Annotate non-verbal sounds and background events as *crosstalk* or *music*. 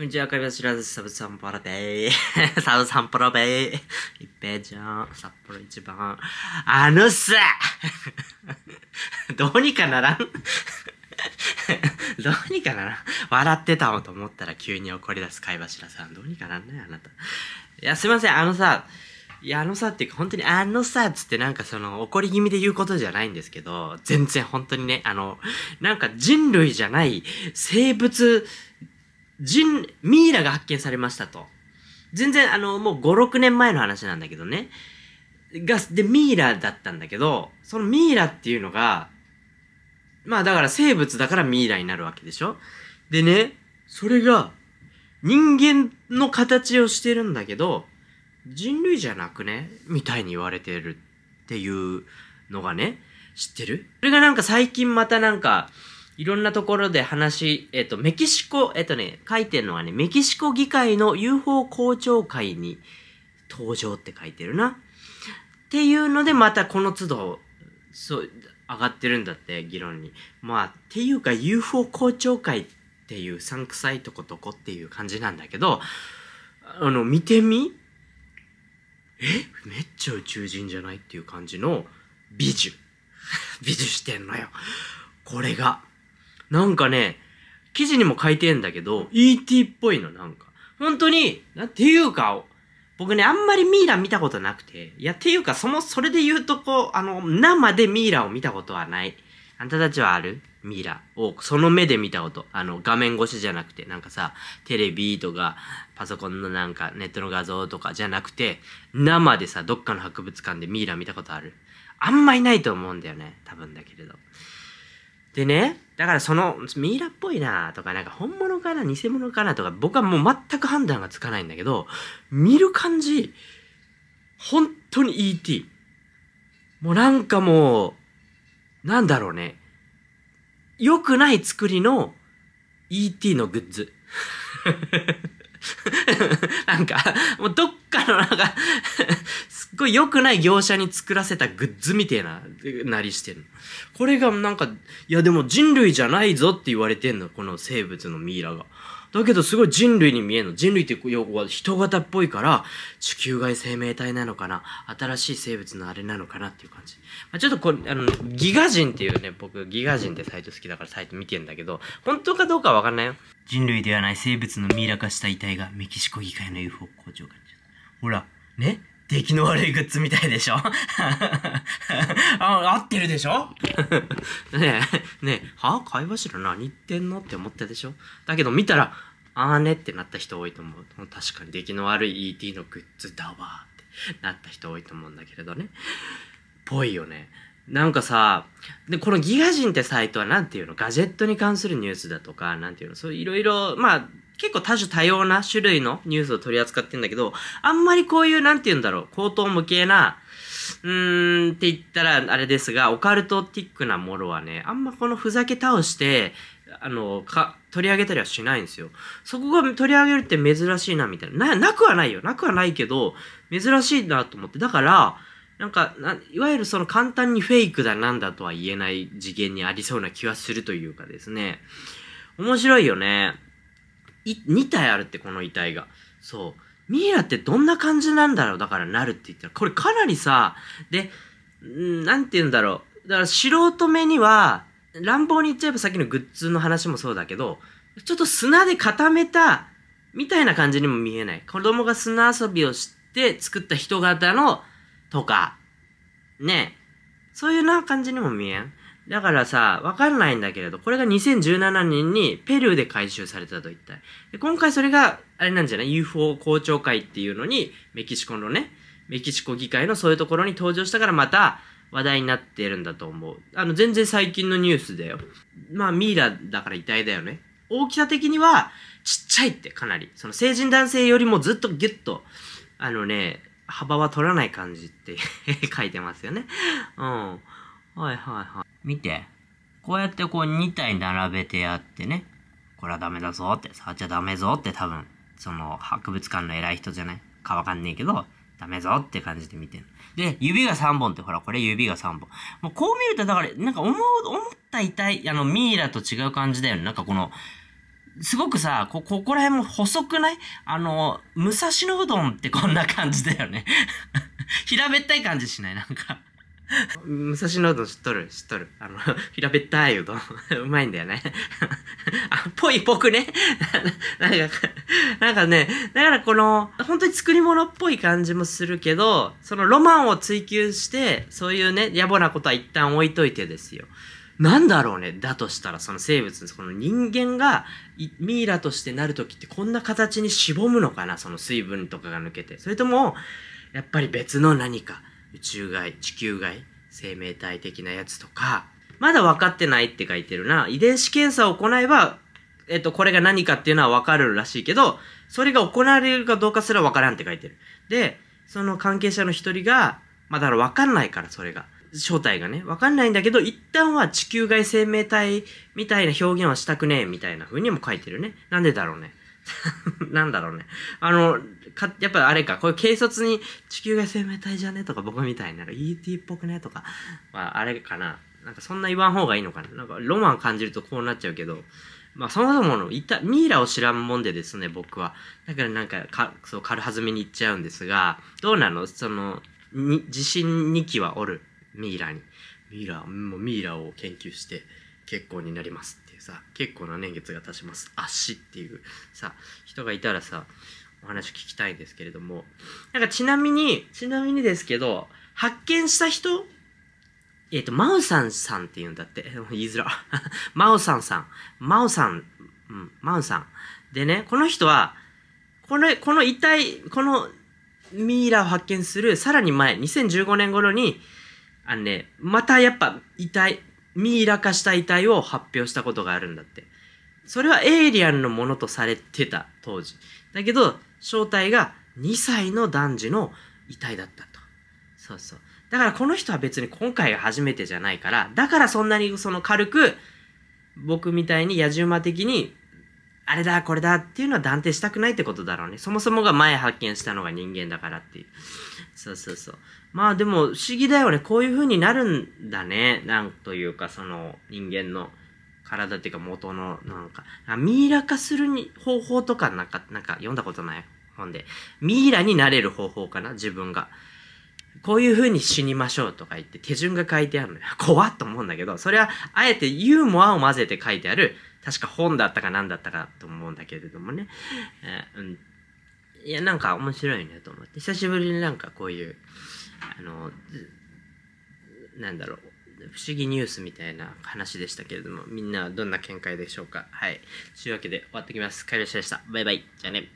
こんにちは、赤いバス知らず、サブサンポロベイ。*laughs* サブサンポロベイ。一平ちゃん、札幌一番。あのさ *laughs* どうにかならん *laughs* どうにかならん笑ってたのと思ったら急に怒り出す貝柱さん。どうにかなんないあなた。いや、すいません、あのさ、いや、あのさっていうか、本当にあのさっつってなんかその怒り気味で言うことじゃないんですけど、全然本当にね、あの、なんか人類じゃない生物、人、ミイラが発見されましたと。全然、あの、もう5、6年前の話なんだけどね。が、で、ミイラだったんだけど、そのミイラっていうのが、まあだから生物だからミイラになるわけでしょでね、それが、人間の形をしてるんだけど、人類じゃなくねみたいに言われてるっていうのがね、知ってるそれがなんか最近またなんか、いろんなところで話、えっ、と、メキシコ、えっ、とね、書いてるのはね、メキシコ議会の UFO 公聴会に登場って書いてるな。っていうので、またこの都度、そう、上がってるんだって、議論に。まあ、っていうか UFO 公聴会っていうさんくさいとことこっていう感じなんだけど、あの、見てみえめっちゃ宇宙人じゃないっていう感じの美女。美女してんのよ。これが。なんかね、記事にも書いてんだけど、ET っぽいの、なんか。本当に、なていうか、僕ね、あんまりミイラ見たことなくて。いや、ていうか、その、それで言うとこう、あの、生でミイラを見たことはない。あんたたちはあるミイラを、その目で見たこと。あの、画面越しじゃなくて、なんかさ、テレビとか、パソコンのなんか、ネットの画像とかじゃなくて、生でさ、どっかの博物館でミイラ見たことあるあんまいないと思うんだよね。多分だけれど。でね、だからそのミイラっぽいなとかなんか本物かな偽物かなとか僕はもう全く判断がつかないんだけど見る感じ本当に ET もうなんかもうなんだろうね良くない作りの ET のグッズ *laughs* なんか、もうどっかのなんかごい良くない業者に作らせたグッズみたいな、なりしてる。これがなんか、いやでも人類じゃないぞって言われてんの、この生物のミイラが。だけどすごい人類に見えんの。人類って要は人型っぽいから、地球外生命体なのかな新しい生物のあれなのかなっていう感じ。まあ、ちょっとこれ、あの、ギガ人っていうね、僕、ギガ人ってサイト好きだからサイト見てんだけど、本当かどうかわかんないよ。人類ではない生物のミイラ化した遺体がメキシコ議会の UFO 工場ほら、ね出来の悪いグッズみたいでしょ *laughs* あ、合ってるでしょ *laughs* ねえ、ねえ、は貝柱何言ってんのって思ったでしょだけど見たら、あーねってなった人多いと思う。確かに出来の悪い ET のグッズだわってなった人多いと思うんだけれどね。ぽいよね。なんかさ、で、このギガ人ってサイトは何ていうのガジェットに関するニュースだとか、何ていうのそういろいろ、まあ、結構多種多様な種類のニュースを取り扱ってんだけど、あんまりこういう、なんて言うんだろう、高等無形な、うーんって言ったらあれですが、オカルトティックなものはね、あんまこのふざけ倒して、あの、か、取り上げたりはしないんですよ。そこが取り上げるって珍しいな、みたいな。な、なくはないよ。なくはないけど、珍しいなと思って。だから、なんかな、いわゆるその簡単にフェイクだなんだとは言えない次元にありそうな気はするというかですね。面白いよね。2体あるってこの遺体がそうミイラってどんな感じなんだろうだからなるって言ったらこれかなりさで何て言うんだろうだから素人目には乱暴に言っちゃえばさっきのグッズの話もそうだけどちょっと砂で固めたみたいな感じにも見えない子供が砂遊びをして作った人型のとかねそういうな感じにも見えんだからさ、わかんないんだけれど、これが2017年にペルーで回収されたと一体。で今回それが、あれなんじゃない ?UFO 公聴会っていうのに、メキシコのね、メキシコ議会のそういうところに登場したからまた話題になってるんだと思う。あの、全然最近のニュースだよ。まあ、ミイラだから遺体だよね。大きさ的には、ちっちゃいってかなり。その成人男性よりもずっとギュッと、あのね、幅は取らない感じって *laughs* 書いてますよね。うん。はいはいはい。見て。こうやってこう2体並べてやってね。これはダメだぞって、触っちゃダメぞって多分、その博物館の偉い人じゃないかわかんねえけど、ダメぞって感じで見てる。で、指が3本ってほら、これ指が3本。もうこう見ると、だから、なんか思う、思った痛い、あの、ミイラと違う感じだよね。なんかこの、すごくさ、こ、ここら辺も細くないあの、武蔵野うどんってこんな感じだよね *laughs* 平べったい感じしないなんか武蔵野うどん知っとる知っとる。あの、*laughs* 平べったいうどん。*laughs* うまいんだよね。*laughs* あ、ぽいぽくね。なんか、なんかね、だからこの、本当に作り物っぽい感じもするけど、そのロマンを追求して、そういうね、野暮なことは一旦置いといてですよ。なんだろうね。だとしたら、その生物、その人間がミイラとしてなるときってこんな形にしぼむのかなその水分とかが抜けて。それとも、やっぱり別の何か。宇宙外、地球外、生命体的なやつとか、まだ分かってないって書いてるな。遺伝子検査を行えば、えっと、これが何かっていうのは分かるらしいけど、それが行われるかどうかすら分からんって書いてる。で、その関係者の一人が、まだ分かんないから、それが。正体がね、分かんないんだけど、一旦は地球外生命体みたいな表現はしたくねえ、みたいな風にも書いてるね。なんでだろうね。*laughs* なんだろうね。あの、か、やっぱあれか、こういう軽率に地球が生命体じゃねとか僕みたいになんか ET っぽくねとか、まああれかな。なんかそんな言わん方がいいのかな。なんかロマン感じるとこうなっちゃうけど、まあそもそものいた、ミイラを知らんもんでですね、僕は。だからなんかか、そう、軽はずみに言っちゃうんですが、どうなのその、に、地震2期はおる。ミイラに。ミイラ、もうミイラを研究して結構になりますって。さあ、さ結構な年月が経ちます足っていうさ人がいたらさお話聞きたいんですけれどもなんかちなみにちなみにですけど発見した人えっ、ー、と、マウさんさんって言うんだって。*laughs* 言いづら。*laughs* マウさんさん。マウさん。うん、マウさん。でね、この人は、この、この遺体、このミイラを発見する、さらに前、2015年頃に、あのね、またやっぱ遺体、ミイラ化した遺体を発表したことがあるんだって。それはエイリアンのものとされてた、当時。だけど、正体が2歳の男児の遺体だったと。そうそう。だからこの人は別に今回が初めてじゃないから、だからそんなにその軽く、僕みたいに野次馬的にあれだ、これだっていうのは断定したくないってことだろうね。そもそもが前発見したのが人間だからっていう。そうそうそう。まあでも不思議だよね。こういう風になるんだね。なんというか、その人間の体っていうか元の、なんか、ミイラ化するに方法とかなんか、なんか読んだことない本で。ミイラになれる方法かな自分が。こういう風に死にましょうとか言って手順が書いてあるのよ。*laughs* 怖っと思うんだけど、それはあえてユーモアを混ぜて書いてある、確か本だったか何だったかと思うんだけれどもね。えー、うんいや、なんか面白いなと思って、久しぶりになんかこういう、あの、なんだろう、不思議ニュースみたいな話でしたけれども、みんなはどんな見解でしょうか。はい。というわけで終わってきます。帰りましでした。バイバイ。じゃあね。